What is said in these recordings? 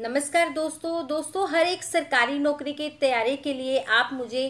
नमस्कार दोस्तों दोस्तों हर एक सरकारी नौकरी की तैयारी के लिए आप मुझे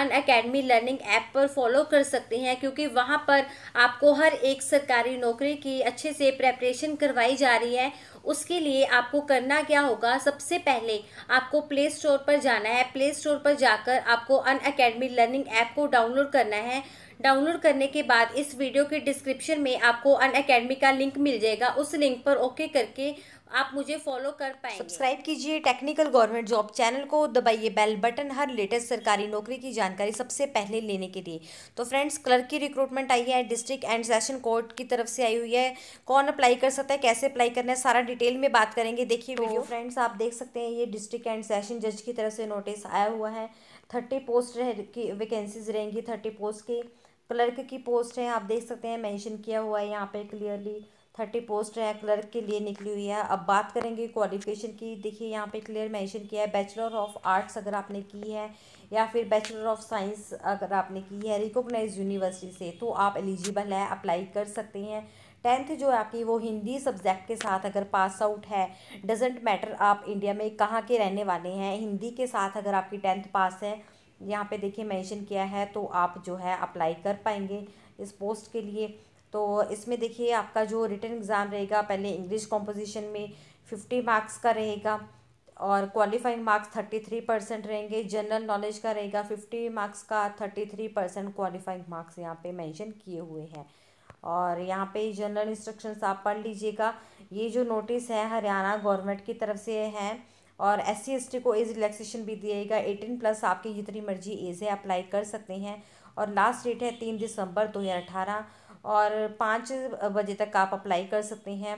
अन अकेडमी लर्निंग ऐप पर फॉलो कर सकते हैं क्योंकि वहाँ पर आपको हर एक सरकारी नौकरी की अच्छे से प्रेपरेशन करवाई जा रही है उसके लिए आपको करना क्या होगा सबसे पहले आपको प्ले स्टोर पर जाना है प्ले स्टोर पर जाकर आपको अन अकेडमी लर्निंग ऐप को डाउनलोड करना है डाउनलोड करने के बाद इस वीडियो के डिस्क्रिप्शन में आपको अन अकेडमी का लिंक मिल जाएगा उस लिंक पर ओके करके आप मुझे फॉलो कर पाएंगे सब्सक्राइब कीजिए टेक्निकल गवर्नमेंट जॉब चैनल को दबाइए बेल बटन हर लेटेस्ट सरकारी नौकरी की जानकारी सबसे पहले लेने के लिए तो फ्रेंड्स क्लर्क की रिक्रूटमेंट आई है डिस्ट्रिक्ट एंड सेशन कोर्ट की तरफ से आई हुई है कौन अप्लाई कर सकता है कैसे अप्लाई करना है सारा डिटेल में बात करेंगे देखिए वीडियो तो फ्रेंड्स आप देख सकते हैं ये डिस्ट्रिक्ट एंड सेशन जज की तरफ से नोटिस आया हुआ है थर्टी पोस्ट रह, की वैकेंसीज रहेंगी थर्टी पोस्ट की क्लर्क की पोस्ट है आप देख सकते हैं मेंशन किया हुआ है यहाँ पे क्लियरली थर्टी पोस्ट हैं क्लर्क के लिए निकली हुई है अब बात करेंगे क्वालिफिकेशन की देखिए यहाँ पे क्लियर मेंशन किया है बैचलर ऑफ आर्ट्स अगर आपने की है या फिर बैचलर ऑफ साइंस अगर आपने की है रिकोगनाइज यूनिवर्सिटी से तो आप एलिजिबल है अप्लाई कर सकते हैं टेंथ जो है आपकी वो हिंदी सब्जेक्ट के साथ अगर पास आउट है डजेंट मैटर आप इंडिया में कहाँ के रहने वाले हैं हिंदी के साथ अगर आपकी टेंथ पास है यहाँ पे देखिए मेंशन किया है तो आप जो है अप्लाई कर पाएंगे इस पोस्ट के लिए तो इसमें देखिए आपका जो रिटर्न एग्ज़ाम रहेगा पहले इंग्लिश कॉम्पोजिशन में फिफ्टी मार्क्स का रहेगा और qualifying marks thirty three percent रहेंगे जनरल नॉलेज का रहेगा फिफ्टी मार्क्स का thirty three percent qualifying marks यहाँ पे मेंशन किए हुए हैं और यहाँ पे जनरल इंस्ट्रक्शंस आप पढ़ लीजिएगा ये जो नोटिस है हरियाणा गवर्नमेंट की तरफ से है और एस सी को एज रिलैक्सेशन भी दिएगा एटीन प्लस आपकी जितनी मर्जी एज है अप्लाई कर सकते हैं और लास्ट डेट है तीन दिसंबर दो हज़ार अठारह और पाँच बजे तक आप अप्लाई कर सकते हैं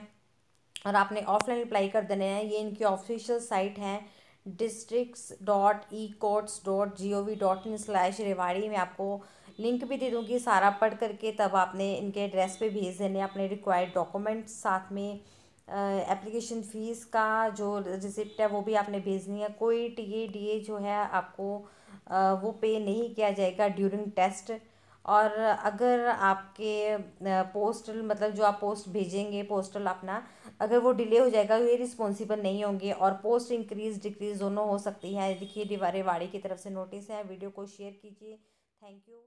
और आपने ऑफलाइन अप्लाई कर देने हैं ये इनकी ऑफिशियल साइट है districts dot e courts dot g o v dot in slash Rewari में आपको लिंक भी दे दूँगी सारा पढ़ करके तब आपने इनके एड्रेस पे भेज देने अपने रिक्वायर्ड डॉक्यूमेंट्स साथ में एप्लीकेशन फ़ीस का जो रिसिप्ट है वो भी आपने भेजनी है कोई टी ए डी ए जो है आपको वो पे नहीं किया जाएगा ड्यूरिंग टेस्ट और अगर आपके पोस्टल मतलब जो आप पोस्ट भेजेंगे पोस्टल अपना अगर वो डिले हो जाएगा तो ये रिस्पॉन्सिबल नहीं होंगे और पोस्ट इंक्रीज़ डिक्रीज़ दोनों हो सकती है देखिए रिवा वाड़ी की तरफ से नोटिस है वीडियो को शेयर कीजिए थैंक यू